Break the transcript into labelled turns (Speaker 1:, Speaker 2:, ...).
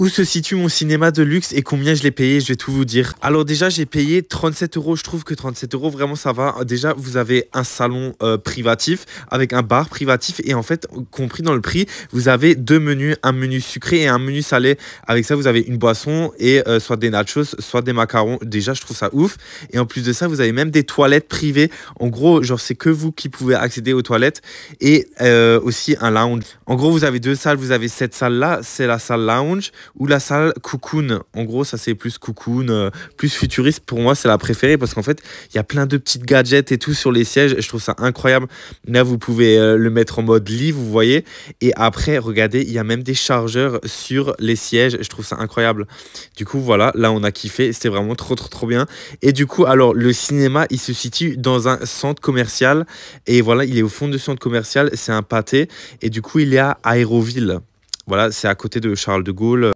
Speaker 1: Où se situe mon cinéma de luxe et combien je l'ai payé Je vais tout vous dire. Alors déjà, j'ai payé 37 euros. Je trouve que 37 euros, vraiment, ça va. Déjà, vous avez un salon euh, privatif avec un bar privatif et en fait, compris dans le prix, vous avez deux menus, un menu sucré et un menu salé. Avec ça, vous avez une boisson et euh, soit des nachos, soit des macarons. Déjà, je trouve ça ouf. Et en plus de ça, vous avez même des toilettes privées. En gros, genre, c'est que vous qui pouvez accéder aux toilettes et euh, aussi un lounge. En gros, vous avez deux salles. Vous avez cette salle-là, c'est la salle lounge ou la salle Cocoon. En gros, ça c'est plus Cocoon, euh, plus futuriste. Pour moi, c'est la préférée parce qu'en fait, il y a plein de petites gadgets et tout sur les sièges. Je trouve ça incroyable. Là, vous pouvez euh, le mettre en mode lit, vous voyez. Et après, regardez, il y a même des chargeurs sur les sièges. Je trouve ça incroyable. Du coup, voilà, là on a kiffé. C'était vraiment trop, trop, trop bien. Et du coup, alors le cinéma, il se situe dans un centre commercial. Et voilà, il est au fond du centre commercial. C'est un pâté. Et du coup, il y a Aéroville. Voilà, c'est à côté de Charles de Gaulle.